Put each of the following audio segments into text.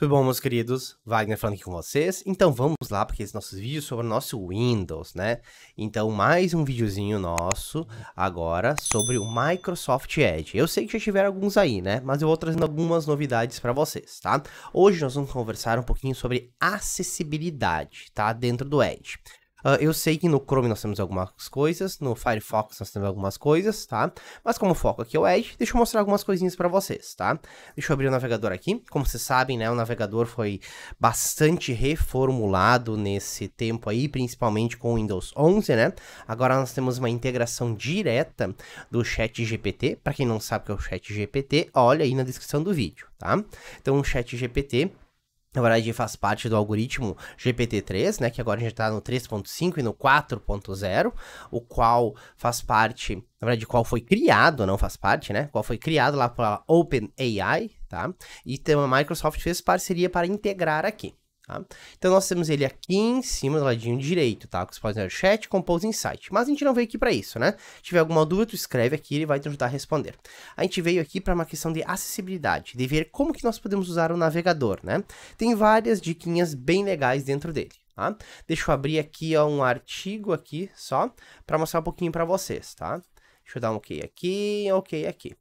Tudo bom, meus queridos? Wagner falando aqui com vocês. Então vamos lá, porque esses nossos vídeos sobre o nosso Windows, né? Então mais um videozinho nosso agora sobre o Microsoft Edge. Eu sei que já tiveram alguns aí, né? Mas eu vou trazendo algumas novidades para vocês, tá? Hoje nós vamos conversar um pouquinho sobre acessibilidade, tá? Dentro do Edge. Uh, eu sei que no Chrome nós temos algumas coisas, no Firefox nós temos algumas coisas, tá? Mas como o foco aqui é o Edge, deixa eu mostrar algumas coisinhas para vocês, tá? Deixa eu abrir o navegador aqui. Como vocês sabem, né, o navegador foi bastante reformulado nesse tempo aí, principalmente com o Windows 11, né? Agora nós temos uma integração direta do Chat GPT. Para quem não sabe o que é o Chat GPT, olha aí na descrição do vídeo, tá? Então o Chat GPT na verdade faz parte do algoritmo GPT-3, né, que agora a gente está no 3.5 e no 4.0, o qual faz parte, na verdade, qual foi criado, não faz parte, né, qual foi criado lá pela OpenAI, tá, e então, a Microsoft fez parceria para integrar aqui. Tá? Então nós temos ele aqui em cima do ladinho direito, tá? Que você pode usar chat, compose insight. Mas a gente não veio aqui para isso, né? Se tiver alguma dúvida, tu escreve aqui, ele vai te ajudar a responder. A gente veio aqui para uma questão de acessibilidade, de ver como que nós podemos usar o navegador, né? Tem várias diquinhas bem legais dentro dele. Tá? Deixa eu abrir aqui ó, um artigo aqui só para mostrar um pouquinho para vocês, tá? Deixa eu dar um OK aqui, OK aqui.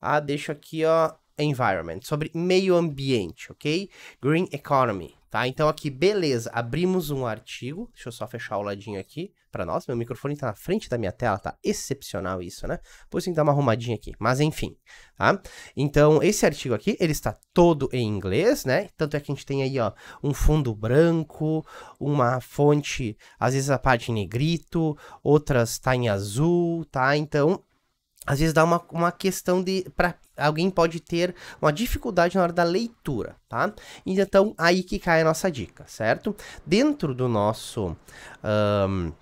Ah, deixa aqui ó environment sobre meio ambiente, OK? Green economy, Tá? Então aqui, beleza, abrimos um artigo. Deixa eu só fechar o ladinho aqui para nós. Meu microfone tá na frente da minha tela, tá excepcional isso, né? Depois tem que dar uma arrumadinha aqui, mas enfim, tá? Então, esse artigo aqui, ele está todo em inglês, né? Tanto é que a gente tem aí, ó, um fundo branco, uma fonte, às vezes a parte em negrito, outras tá em azul, tá? Então, às vezes dá uma, uma questão de alguém pode ter uma dificuldade na hora da leitura, tá? Então, aí que cai a nossa dica, certo? Dentro do nosso. Um,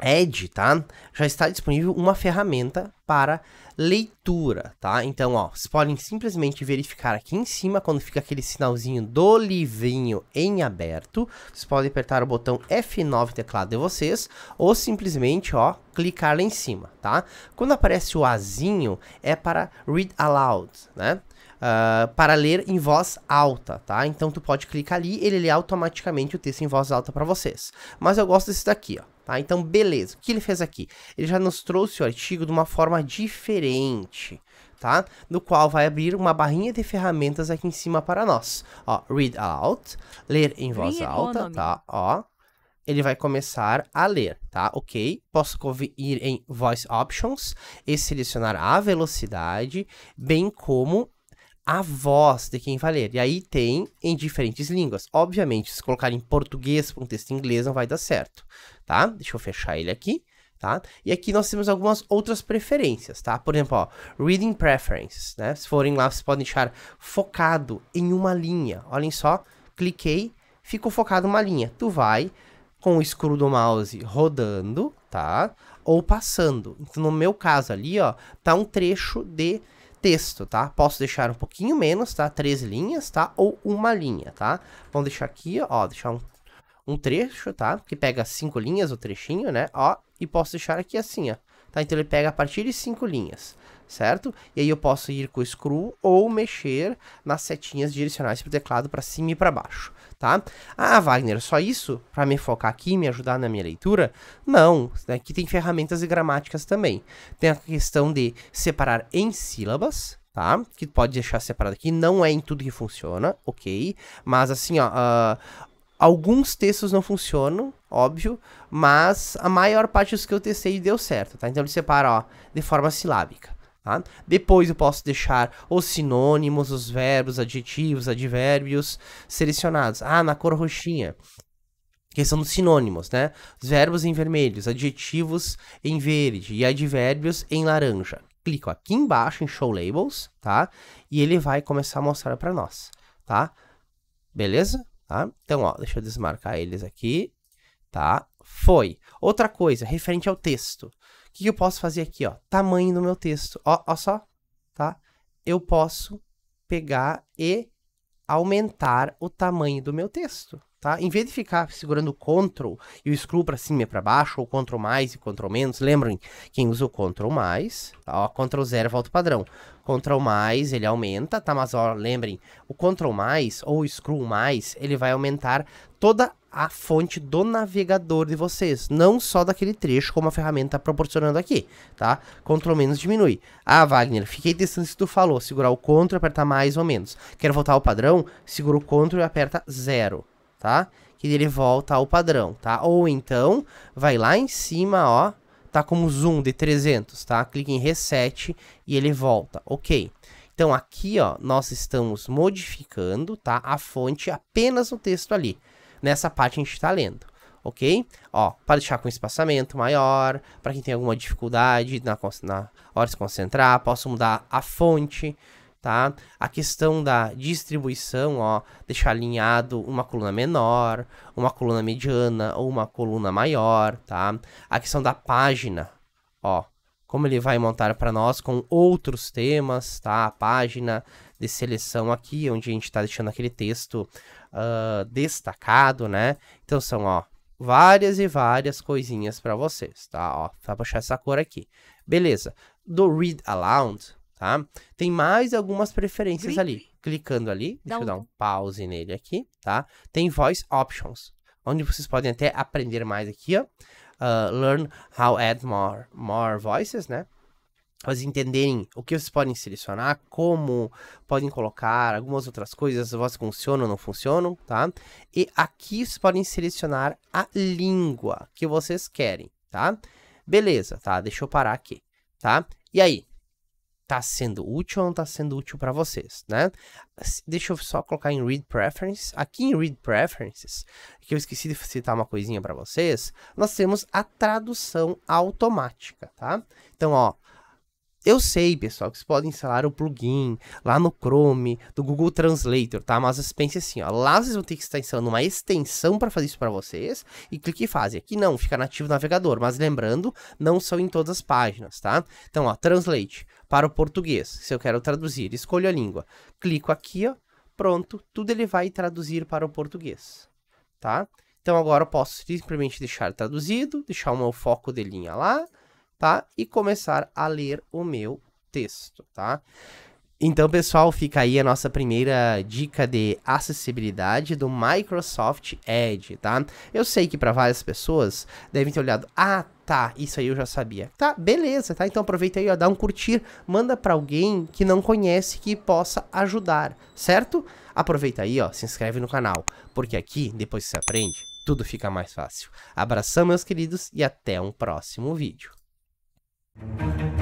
Edge, tá? Já está disponível uma ferramenta para leitura, tá? Então, ó, vocês podem simplesmente verificar aqui em cima quando fica aquele sinalzinho do livrinho em aberto. Vocês podem apertar o botão F9 teclado de vocês ou simplesmente, ó, clicar lá em cima, tá? Quando aparece o Azinho é para read aloud, né? Uh, para ler em voz alta, tá? Então tu pode clicar ali, ele lê automaticamente o texto em voz alta para vocês. Mas eu gosto desse daqui, ó. Tá? Então, beleza. O que ele fez aqui? Ele já nos trouxe o artigo de uma forma diferente, tá? No qual vai abrir uma barrinha de ferramentas aqui em cima para nós. Ó, read out, ler em voz read é alta, tá? Ó, ele vai começar a ler, tá? Ok, posso ir em Voice Options e selecionar a velocidade, bem como a voz de quem vai ler. E aí tem em diferentes línguas. Obviamente, se colocar em português para um texto em inglês não vai dar certo, tá? Deixa eu fechar ele aqui, tá? E aqui nós temos algumas outras preferências, tá? Por exemplo, ó, Reading Preferences, né? Se forem lá, vocês podem deixar focado em uma linha. Olhem só, cliquei, ficou focado em uma linha. Tu vai com o escuro do mouse rodando, tá? Ou passando. Então, no meu caso ali, ó, tá um trecho de texto, tá? Posso deixar um pouquinho menos, tá? Três linhas, tá? Ou uma linha, tá? Vamos deixar aqui, ó, deixar um, um trecho, tá? Que pega cinco linhas, o trechinho, né? Ó, e posso deixar aqui assim, ó. Tá? Então ele pega a partir de cinco linhas, certo? E aí eu posso ir com o screw ou mexer nas setinhas direcionais para o teclado para cima e para baixo tá? Ah, Wagner, só isso para me focar aqui, me ajudar na minha leitura? Não, aqui né, tem ferramentas e gramáticas também. Tem a questão de separar em sílabas, tá? Que pode deixar separado aqui, não é em tudo que funciona, ok? Mas assim, ó, uh, alguns textos não funcionam, óbvio, mas a maior parte dos que eu testei deu certo, tá? Então ele separa, ó, de forma silábica. Tá? Depois eu posso deixar os sinônimos, os verbos, adjetivos, advérbios selecionados. Ah, na cor roxinha. Que são os sinônimos, né? Os verbos em vermelhos, adjetivos em verde e advérbios em laranja. Clico aqui embaixo em Show Labels, tá? E ele vai começar a mostrar para nós, tá? Beleza? Tá? Então, ó, deixa eu desmarcar eles aqui, tá? Foi. Outra coisa, referente ao texto. O que, eu posso fazer aqui, ó? Tamanho do meu texto. Ó, ó só, tá? Eu posso pegar e aumentar o tamanho do meu texto, tá? Em vez de ficar segurando o Ctrl e o scroll para cima e para baixo, ou Ctrl mais e Ctrl menos, lembrem, quem usa o Ctrl mais, tá? ó, Ctrl zero volta o padrão. Ctrl mais, ele aumenta, tá? Mas ó, lembrem, o Ctrl mais ou o scroll mais, ele vai aumentar toda a fonte do navegador de vocês, não só daquele trecho como a ferramenta está proporcionando aqui, tá? Ctrl menos diminui. Ah, Wagner, fiquei testando se tu falou, segurar o Ctrl e apertar mais ou menos. Quero voltar ao padrão? Segura o Ctrl e aperta zero, tá? Que ele volta ao padrão, tá? Ou então, vai lá em cima, ó, tá como zoom de 300, tá? Clique em reset e ele volta, ok. Então aqui, ó, nós estamos modificando, tá? A fonte apenas no texto ali nessa parte a gente está lendo ok? Ó, para deixar com espaçamento maior, para quem tem alguma dificuldade na, na hora de se concentrar, posso mudar a fonte, tá? A questão da distribuição, ó, deixar alinhado uma coluna menor, uma coluna mediana ou uma coluna maior, tá? A questão da página, ó, como ele vai montar para nós com outros temas, tá? A página de seleção aqui, onde a gente está deixando aquele texto uh, destacado, né? Então são, ó, várias e várias coisinhas para vocês, tá? Ó, vai puxar essa cor aqui. Beleza. Do Read Aloud, tá? Tem mais algumas preferências ali. Clicando ali, deixa eu dar um pause nele aqui, tá? Tem Voice Options, onde vocês podem até aprender mais aqui, ó uh, learn how add more, more voices, né? Vocês entenderem o que vocês podem selecionar, como podem colocar, algumas outras coisas, se vocês funcionam ou não funcionam, tá? E aqui vocês podem selecionar a língua que vocês querem, tá? Beleza, tá? Deixa eu parar aqui, tá? E aí, tá sendo útil ou não tá sendo útil para vocês, né? Assim, deixa eu só colocar em Read Preferences. Aqui em Read Preferences, que eu esqueci de citar uma coisinha para vocês, nós temos a tradução automática, tá? Então, ó, eu sei, pessoal, que vocês podem instalar o plugin lá no Chrome, do Google Translator, tá? Mas vocês pensem assim, ó, lá vocês vão ter que estar instalando uma extensão para fazer isso para vocês e clique em fazer. Aqui não, fica nativo navegador, mas lembrando, não são em todas as páginas, tá? Então, ó, Translate para o português, se eu quero traduzir, escolho a língua, clico aqui, ó, pronto, tudo ele vai traduzir para o português, tá? Então agora eu posso simplesmente deixar traduzido, deixar o meu foco de linha lá, tá? E começar a ler o meu texto, tá? Então, pessoal, fica aí a nossa primeira dica de acessibilidade do Microsoft Edge, tá? Eu sei que para várias pessoas devem ter olhado, ah, tá, isso aí eu já sabia. Tá, beleza, tá? Então aproveita aí, ó, dá um curtir, manda para alguém que não conhece que possa ajudar, certo? Aproveita aí, ó, se inscreve no canal, porque aqui, depois que você aprende, tudo fica mais fácil. Abração, meus queridos, e até um próximo vídeo. Thank you.